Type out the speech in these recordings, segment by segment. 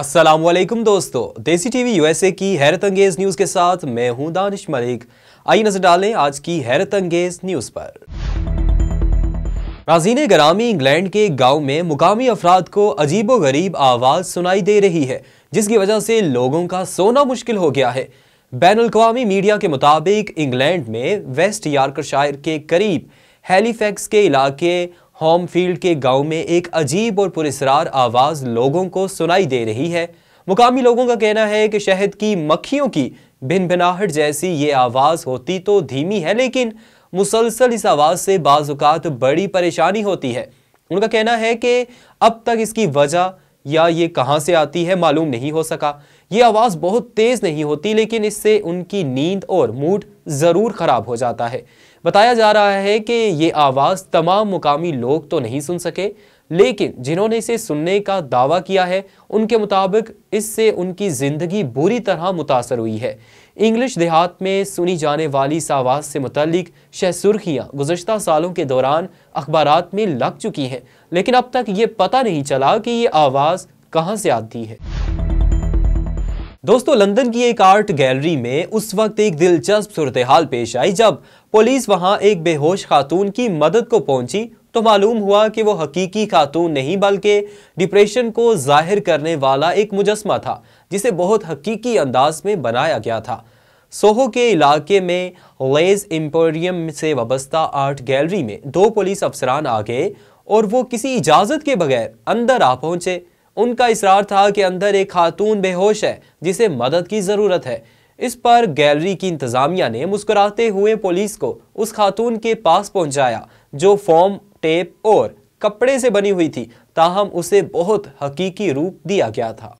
असलम दोस्तों देसी TV USA की हैरत अंगेज न्यूज़ के साथ मैं हूं दानिश मलिक आइए नजर डालें आज की हैरत अंगेज न्यूज़ पर नाजीन ग्रामी इंग्लैंड के गांव में मुकामी अफराद को अजीब गरीब आवाज़ सुनाई दे रही है जिसकी वजह से लोगों का सोना मुश्किल हो गया है बैन अवी मीडिया के मुताबिक इंग्लैंड में वेस्ट यार्कशायर के करीब हेलीफैक्स के इलाके होमफील्ड के गांव में एक अजीब और पुरसरार आवाज़ लोगों को सुनाई दे रही है मुकामी लोगों का कहना है कि शहद की मक्खियों की भिन भिनाहट जैसी ये आवाज़ होती तो धीमी है लेकिन मुसलसल इस आवाज़ से बाज़ात बड़ी परेशानी होती है उनका कहना है कि अब तक इसकी वजह या ये कहाँ से आती है मालूम नहीं हो सका ये आवाज़ बहुत तेज़ नहीं होती लेकिन इससे उनकी नींद और मूड ज़रूर ख़राब हो जाता है बताया जा रहा है कि ये आवाज़ तमाम मुकामी लोग तो नहीं सुन सके लेकिन जिन्होंने इसे सुनने का दावा किया है उनके मुताबिक इससे उनकी ज़िंदगी बुरी तरह मुतासर हुई है इंग्लिश देहात में सुनी जाने वाली इस आवाज़ से मुतलिक शह सुर्खियाँ गुजशत सालों के दौरान अखबार में लग चुकी हैं लेकिन अब तक ये पता नहीं चला कि ये आवाज़ कहाँ से आती है दोस्तों लंदन की एक आर्ट गैलरी में उस वक्त एक दिलचस्प सूरत हाल पेश आई जब पुलिस वहां एक बेहोश खातून की मदद को पहुंची तो मालूम हुआ कि वो हकीकी खातून नहीं बल्कि डिप्रेशन को जाहिर करने वाला एक मुजस्मा था जिसे बहुत हकीकी अंदाज में बनाया गया था सोहो के इलाके में लेज एम्पोरियम से वाबस्ता आर्ट गैलरी में दो पुलिस अफसरान आ गए और वो किसी इजाज़त के बगैर अंदर आ पहुंचे उनका इसरार था कि अंदर एक खातून बेहोश है जिसे मदद की ज़रूरत है इस पर गैलरी की इंतज़ामिया ने मुस्कुराते हुए पुलिस को उस खातून के पास पहुंचाया जो फॉर्म टेप और कपड़े से बनी हुई थी ताहम उसे बहुत हकीकी रूप दिया गया था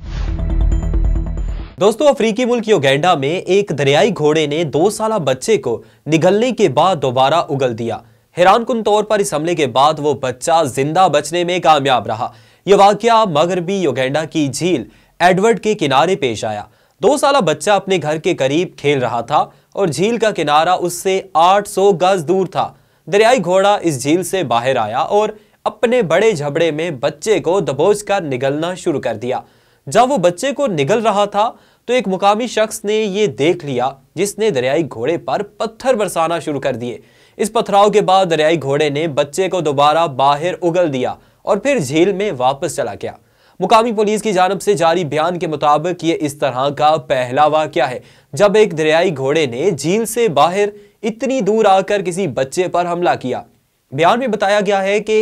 दोस्तों अफ्रीकी मुल्क योगेंडा में एक दरियाई घोड़े ने दो साल बच्चे को निगलने के बाद दोबारा उगल दिया हैरान कन तौर पर इस हमले के बाद वो बच्चा जिंदा बचने में कामयाब रहा यह वाक्य मगरबी योगेंडा की झील एडवर्ड के किनारे पेश आया दो साल बच्चा अपने घर के करीब खेल रहा था और झील का किनारा उससे 800 गज दूर था दरियाई घोड़ा इस झील से बाहर आया और अपने बड़े झबड़े में बच्चे को दबोच कर निगलना शुरू कर दिया जब वो बच्चे को निगल रहा था तो एक मुकामी शख्स ने ये देख लिया जिसने दरियाई घोड़े पर पत्थर बरसाना शुरू कर दिए इस पथराव के बाद दरियाई घोड़े ने बच्चे को दोबारा बाहर उगल दिया और फिर जेल में वापस चला गया मुकामी पुलिस की जानब से जारी बयान के मुताबिक ये इस तरह का पहला वाक्य है जब एक दरियाई घोड़े ने झील से बाहर इतनी दूर आकर किसी बच्चे पर हमला किया बयान में बताया गया है कि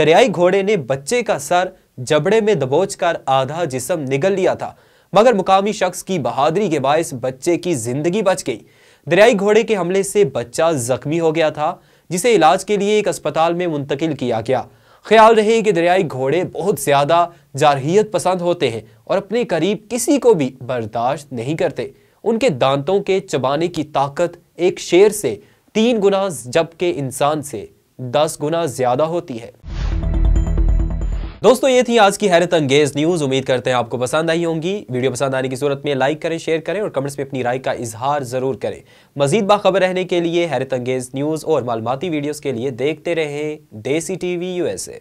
दरियाई घोड़े ने बच्चे का सर जबड़े में दबोचकर आधा जिसम निगल लिया था मगर मुकामी शख्स की बहादरी के बायस बच्चे की जिंदगी बच गई दरियाई घोड़े के हमले से बच्चा जख्मी हो गया था जिसे इलाज के लिए एक अस्पताल में मुंतकिल किया गया ख्याल रहे कि दरियाई घोड़े बहुत ज़्यादा जारहीत पसंद होते हैं और अपने करीब किसी को भी बर्दाश्त नहीं करते उनके दांतों के चबाने की ताकत एक शेर से तीन गुना जबकि इंसान से दस गुना ज़्यादा होती है दोस्तों ये थी आज की हैरत अंगेज न्यूज उम्मीद करते हैं आपको पसंद आई होंगी वीडियो पसंद आने की सूरत में लाइक करें शेयर करें और कमेंट्स में अपनी राय का इजहार जरूर करें मजीद बाखबर रहने के लिए हैरत अंगेज न्यूज और मालूमती वीडियोज के लिए देखते रहें देसी टीवी यूएसए